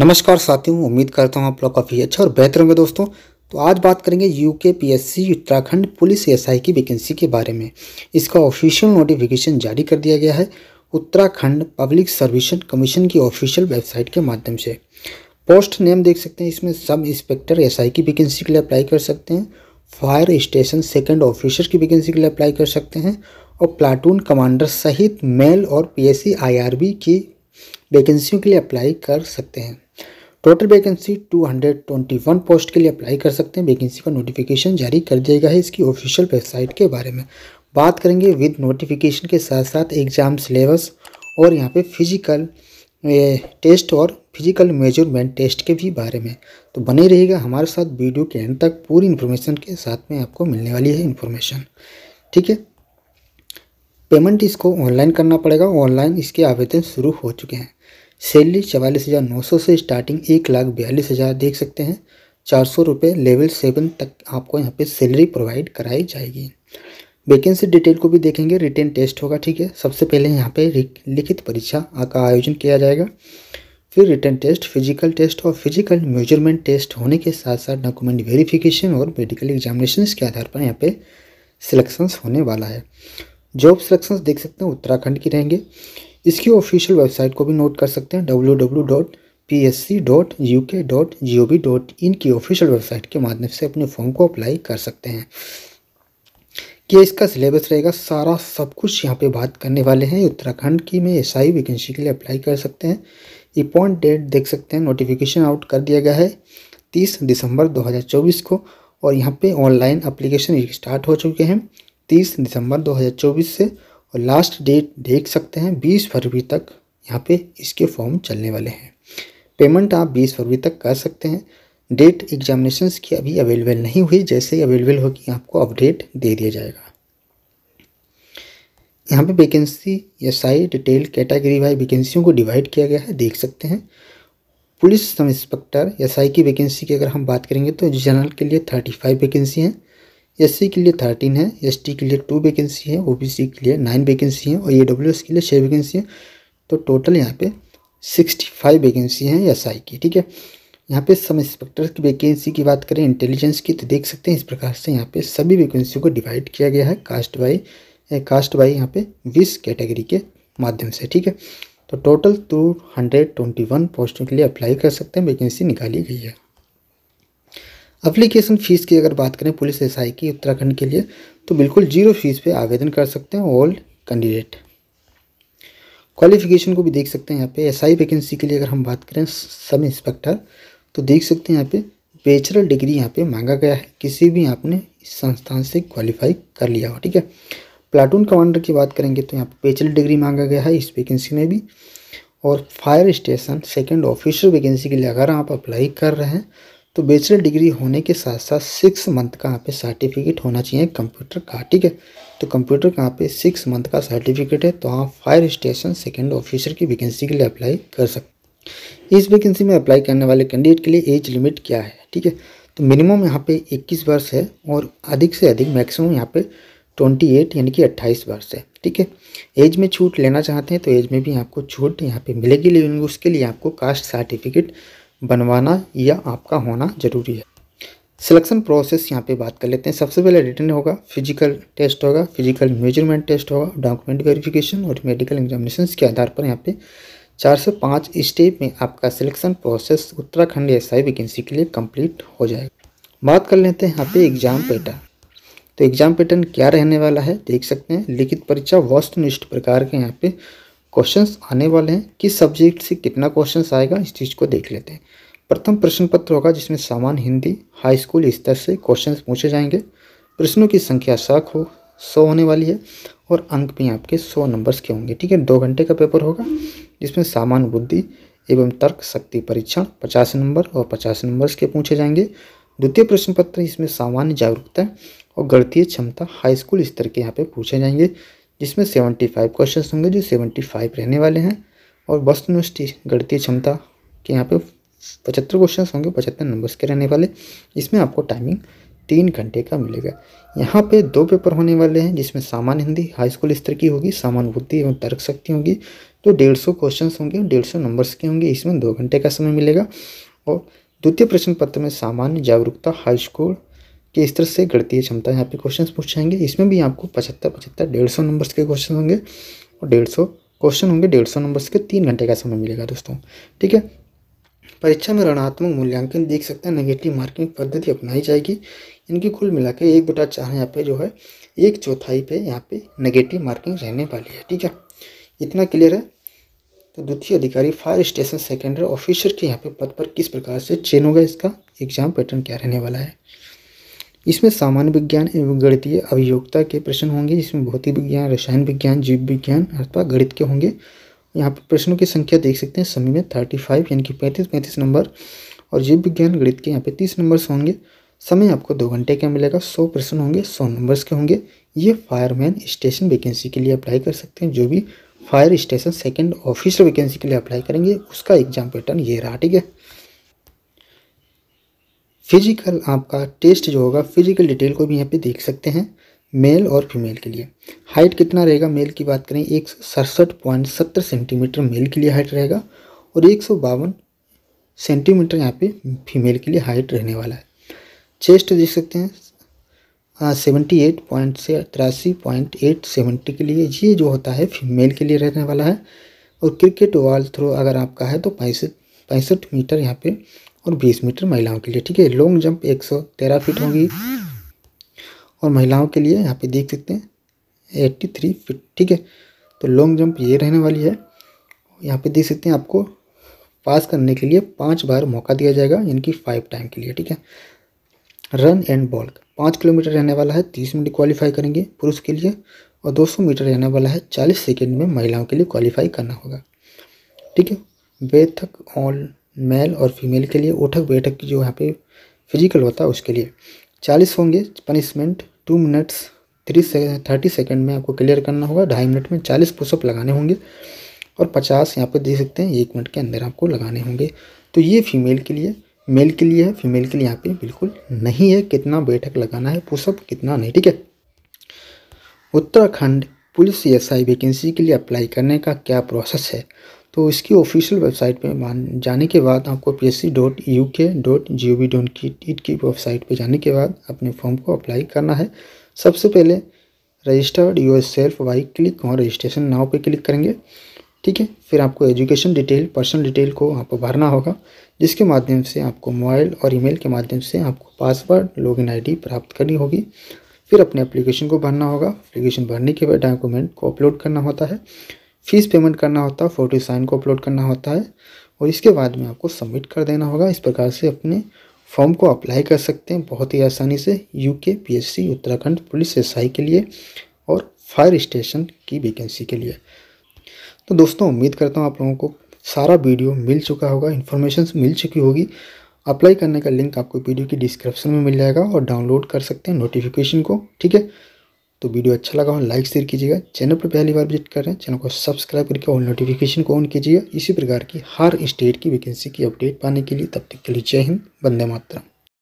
नमस्कार साथियों उम्मीद करता हूँ आप लोग काफ़ी अच्छा और बेहतर होंगे दोस्तों तो आज बात करेंगे UK PSC Uttarakhand police SI की वैकेंसी के बारे में इसका ऑफिशियल नोटिफिकेशन जारी कर दिया गया है उत्तराखंड पब्लिक सर्विस कमीशन की ऑफिशियल वेबसाइट के माध्यम से पोस्ट नेम देख सकते हैं इसमें सब इंस्पेक्टर एस की वैकेंसी के लिए अप्लाई कर सकते हैं फायर स्टेशन सेकेंड ऑफिसर की वैकेंसी के लिए अप्लाई कर सकते हैं और प्लाटून कमांडर सहित मेल और पी एस की वैकेंसियों के लिए अप्लाई कर सकते हैं टोटल वैकेंसी 221 पोस्ट के लिए अप्लाई कर सकते हैं वैकेंसी का नोटिफिकेशन जारी कर दिया गया है इसकी ऑफिशियल वेबसाइट के बारे में बात करेंगे विद नोटिफिकेशन के साथ साथ एग्ज़ाम सिलेबस और यहाँ पे फिजिकल टेस्ट और फिजिकल मेजरमेंट टेस्ट के भी बारे में तो बने रहेगा हमारे साथ वीडियो के एंड तक पूरी इन्फॉर्मेशन के साथ में आपको मिलने वाली है इन्फॉर्मेशन ठीक है पेमेंट इसको ऑनलाइन करना पड़ेगा ऑनलाइन इसके आवेदन शुरू हो चुके हैं सैलरी चवालीस हज़ार नौ सौ से स्टार्टिंग एक लाख बयालीस हज़ार देख सकते हैं चार सौ रुपये लेवल सेवन तक आपको यहाँ पे सैलरी प्रोवाइड कराई जाएगी वैकेंसी डिटेल को भी देखेंगे रिटर्न टेस्ट होगा ठीक है सबसे पहले यहाँ पे लिखित परीक्षा का आयोजन किया जाएगा फिर रिटर्न टेस्ट फिजिकल टेस्ट और फिजिकल मेजरमेंट टेस्ट होने के साथ साथ डॉक्यूमेंट वेरिफिकेशन और मेडिकल एग्जामिनेशन के आधार पर यहाँ पे सिलेक्शंस होने वाला है जॉब सिलेक्शंस देख सकते हैं उत्तराखंड की रहेंगे इसकी ऑफिशियल वेबसाइट को भी नोट कर सकते हैं W W dot P S C dot U K dot G O V dot की ऑफिशियल वेबसाइट के माध्यम से अपने फॉर्म को अप्लाई कर सकते हैं कि इसका सिलेबस रहेगा सारा सब कुछ यहाँ पे बात करने वाले हैं उत्तराखंड की में एस आई वैकेंसी के लिए अप्लाई कर सकते हैं अपॉइंट डेट देख सकते हैं नोटिफिकेशन आउट कर दिया गया है तीस दिसंबर 2024 को और यहाँ पे ऑनलाइन अप्लीकेशन स्टार्ट हो चुके हैं तीस दिसंबर 2024 से और लास्ट डेट देख सकते हैं बीस फरवरी तक यहाँ पे इसके फॉर्म चलने वाले हैं पेमेंट आप बीस फरवरी तक कर सकते हैं डेट एग्जामिनेशन की अभी अवेलेबल नहीं हुई जैसे ही अवेलेबल होगी आपको अपडेट दे दिया जाएगा यहाँ पे vacancy SI detail category wise वैकेंसियों को डिवाइड किया गया है देख सकते हैं पुलिस सब इंस्पेक्टर साई की वैकेंसी की अगर हम बात करेंगे तो जनरल के लिए थर्टी फाइव वैकेंसी हैं एस के लिए थर्टीन है एस के लिए टू वैकेंसी है ओ के लिए नाइन वैकेंसी है और ए के लिए छः वैकेंसी है तो टोटल यहाँ पे सिक्सटी फाइव वैकेंसी हैं एस आई की ठीक है यहाँ पे सब इंस्पेक्टर की वैकेंसी की बात करें इंटेलिजेंस की तो देख सकते हैं इस प्रकार से यहाँ पे सभी वैकेंसी को डिवाइड किया गया है कास्ट बाई कास्ट बाई यहाँ पे बीस कैटेगरी के माध्यम से ठीक है तो total two hundred twenty one पोस्टों के लिए अप्लाई कर सकते हैं वैकेंसी निकाली गई है अप्लीकेशन फ़ीस की अगर बात करें पुलिस एस की उत्तराखंड के लिए तो बिल्कुल जीरो फीस पे आवेदन कर सकते हैं ऑल कैंडिडेट क्वालिफिकेशन को भी देख सकते हैं यहाँ पे एसआई वैकेंसी के लिए अगर हम बात करें सब इंस्पेक्टर तो देख सकते हैं यहाँ पे बेचरल डिग्री यहाँ पे मांगा गया है किसी भी आपने इस संस्थान से क्वालिफाई कर लिया हो ठीक है प्लाटून कमांडर की बात करेंगे तो यहाँ पर बैचलर डिग्री मांगा गया है इस वैकेंसी में भी और fire station second officer vacancy के लिए अगर आप अप्लाई कर रहे हैं तो बैचलर डिग्री होने के साथ साथ सिक्स मंथ का यहाँ पे सर्टिफिकेट होना चाहिए कंप्यूटर का ठीक है तो कंप्यूटर का यहाँ पे सिक्स मंथ का सर्टिफिकेट है तो आप फायर स्टेशन सेकेंड ऑफिसर की वैकेंसी के लिए अप्लाई कर सकते इस वैकेंसी में अप्लाई करने वाले कैंडिडेट के लिए एज लिमिट क्या है ठीक है तो मिनिमम यहाँ पे 21 वर्ष है और अधिक से अधिक मैक्सिमम यहाँ पे 28 यानी कि 28 वर्ष है ठीक है एज में छूट लेना चाहते हैं तो एज में भी आपको छूट यहाँ पे मिलेगी लेकिन उसके लिए आपको कास्ट सर्टिफिकेट बनवाना या आपका होना ज़रूरी है सिलेक्शन प्रोसेस यहाँ पे बात कर लेते हैं सबसे पहले रिटर्न होगा फिजिकल टेस्ट होगा फिजिकल मेजरमेंट टेस्ट होगा डॉक्यूमेंट वेरिफिकेशन और मेडिकल एग्जामिनेशन के आधार पर यहाँ पे चार से पाँच स्टेप में आपका selection process Uttarakhand S I vacancy के लिए कंप्लीट हो जाएगा बात कर लेते हैं यहाँ पे एग्जाम पैटर्न तो एग्जाम पैटर्न क्या रहने वाला है देख सकते हैं लिखित परीक्षा वस्तुनिष्ठ प्रकार के यहाँ पे क्वेश्चंस आने वाले हैं किस सब्जेक्ट से कितना क्वेश्चंस आएगा इस चीज़ को देख लेते हैं प्रथम प्रश्न पत्र होगा जिसमें सामान्य हिंदी हाई स्कूल स्तर से क्वेश्चंस पूछे जाएंगे प्रश्नों की संख्या साख हो सौ होने वाली है और अंक भी आपके सौ नंबर्स के होंगे ठीक है दो घंटे का पेपर होगा जिसमें सामान्य बुद्धि एवं तर्क शक्ति परीक्षण पचास नंबर और पचास नंबर्स के पूछे जाएंगे द्वितीय प्रश्न पत्र इसमें सामान्य जागरूकता और गणतीय क्षमता हाई स्कूल स्तर के यहाँ पे पूछे जाएंगे जिसमें सेवेंटी फाइव क्वेश्चन होंगे जो सेवेंटी फाइव रहने वाले हैं और वस्तुनिष्ठ गणतीय क्षमता के यहाँ पे पचहत्तर क्वेश्चन होंगे पचहत्तर नंबर्स के रहने वाले इसमें आपको टाइमिंग तीन घंटे का मिलेगा यहाँ पे दो पेपर होने वाले हैं जिसमें सामान्य हिंदी हाई स्कूल स्तर की होगी सामान्य बुद्धि एवं तर्क शक्ति होगी तो डेढ़ सौ क्वेश्चन होंगे और डेढ़ सौ नंबर्स के होंगे इसमें दो घंटे का समय मिलेगा और द्वितीय प्रश्न पत्र में सामान्य जागरूकता हाई स्कूल कि इस तरह से गणतीय क्षमता यहाँ पे क्वेश्चंस पूछ जाएंगे इसमें भी आपको पचहत्तर पचहत्तर डेढ़ सौ नंबर्स के क्वेश्चन होंगे और डेढ़ सौ क्वेश्चन होंगे डेढ़ सौ नंबर्स के तीन घंटे का समय मिलेगा दोस्तों ठीक है परीक्षा में ऋणात्मक मूल्यांकन देख सकते हैं नेगेटिव मार्किंग पद्धति अपनाई जाएगी इनकी कुल मिला के एक बटा चार यहाँ पे जो है एक चौथाई पे यहाँ पे नेगेटिव मार्किंग रहने वाली है ठीक है इतना क्लियर है तो द्वितीय अधिकारी फायर स्टेशन सेकेंडरी ऑफिसर के यहाँ पे पद पर किस प्रकार से चेन होगा इसका एग्जाम पैटर्न क्या रहने वाला है इसमें सामान्य विज्ञान एवं गणितीय अभियोगता के प्रश्न होंगे इसमें भौतिक विज्ञान रसायन विज्ञान जीव विज्ञान अथवा गणित के होंगे यहाँ पर प्रश्नों की संख्या देख सकते हैं समय में थर्टी फाइव यानी कि पैंतीस पैंतीस नंबर और जीव विज्ञान गणित के यहाँ पे तीस नंबर्स होंगे समय आपको दो घंटे का मिलेगा सौ प्रश्न होंगे सौ नंबर्स के होंगे ये फायरमैन स्टेशन वैकेंसी के लिए अप्लाई कर सकते हैं जो भी fire station second officer vacancy के लिए अप्लाई करेंगे उसका एग्जाम पैटर्न ये रहा ठीक है फिजिकल आपका टेस्ट जो होगा फिजिकल डिटेल को भी यहाँ पे देख सकते हैं मेल और फीमेल के लिए हाइट कितना रहेगा मेल की बात करें एक सड़सठ पॉइंट सत्तर सेंटीमीटर मेल के लिए हाइट रहेगा और एक सौ बावन सेंटीमीटर यहाँ पे फीमेल के लिए हाइट रहने वाला है चेस्ट देख सकते हैं सेवेंटी एट पॉइंट से तिरासी पॉइंट एट सेवेंटी के लिए ये जो होता है फीमेल के लिए रहने वाला है और क्रिकेट वॉल थ्रो अगर आपका है तो पैंसठ पैंसठ मीटर यहाँ पे और 20 मीटर महिलाओं के लिए ठीक है लॉन्ग जंप 113 फीट होगी और महिलाओं के लिए यहाँ पे देख सकते हैं 83 फीट ठीक है तो लॉन्ग जंप ये रहने वाली है यहाँ पे देख सकते हैं आपको पास करने के लिए पाँच बार मौका दिया जाएगा इनकी फाइव टाइम के लिए ठीक है रन एंड बॉल पाँच किलोमीटर रहने वाला है तीस मिनट क्वालिफाई करेंगे पुरुष के लिए और 200 मीटर रहने वाला है 40 सेकेंड में महिलाओं के लिए क्वालिफाई करना होगा ठीक है बेथक ऑल मेल और फीमेल के लिए उठक बैठक की जो यहाँ पे फिजिकल होता है उसके लिए चालीस होंगे पनिशमेंट टू मिनट्स थ्री से थर्टी सेकेंड में आपको क्लियर करना होगा ढाई मिनट में चालीस पुशअप लगाने होंगे और पचास यहाँ पे दे सकते हैं एक मिनट के अंदर आपको लगाने होंगे तो ये फीमेल के लिए मेल के लिए है फीमेल के लिए यहाँ पे बिल्कुल नहीं है कितना बैठक लगाना है पुशअप कितना नहीं ठीक है Uttarakhand police S I vacancy के लिए अप्लाई करने का क्या प्रोसेस है तो इसकी ऑफिशियल वेबसाइट पे मान जाने के बाद आपको P S C dot U K dot G O V dot टीट की वेबसाइट पे जाने के बाद अपने फॉर्म को अप्लाई करना है सबसे पहले registered yourself via click और रजिस्ट्रेशन नाव पे क्लिक करेंगे ठीक है फिर आपको एजुकेशन डिटेल पर्सनल डिटेल को आपको भरना होगा जिसके माध्यम से आपको मोबाइल और ईमेल के माध्यम से आपको पासवर्ड लॉग इन प्राप्त करनी होगी फिर अपने एप्लीकेशन को भरना होगा एप्लीकेशन भरने के बाद डॉक्यूमेंट को अपलोड करना होता है फीस पेमेंट करना होता है फोटो साइन को अपलोड करना होता है और इसके बाद में आपको सबमिट कर देना होगा इस प्रकार से अपने फॉर्म को अप्लाई कर सकते हैं बहुत ही आसानी से UK PSC Uttarakhand police SI के लिए और फायर स्टेशन की वैकेंसी के लिए तो दोस्तों उम्मीद करता हूँ आप लोगों को सारा वीडियो मिल चुका होगा इन्फॉर्मेशन मिल चुकी होगी अप्लाई करने का लिंक आपको वीडियो की डिस्क्रिप्शन में मिल जाएगा और डाउनलोड कर सकते हैं नोटिफिकेशन को ठीक है तो वीडियो अच्छा लगा हो लाइक शेयर कीजिएगा चैनल पर पहली बार विजिट कर रहे हैं चैनल को सब्सक्राइब करके और नोटिफिकेशन को ऑन कीजिएगा इसी प्रकार की हर स्टेट की वैकेंसी की अपडेट पाने के लिए तब तक के लिए जय हिंद बंदे मातरम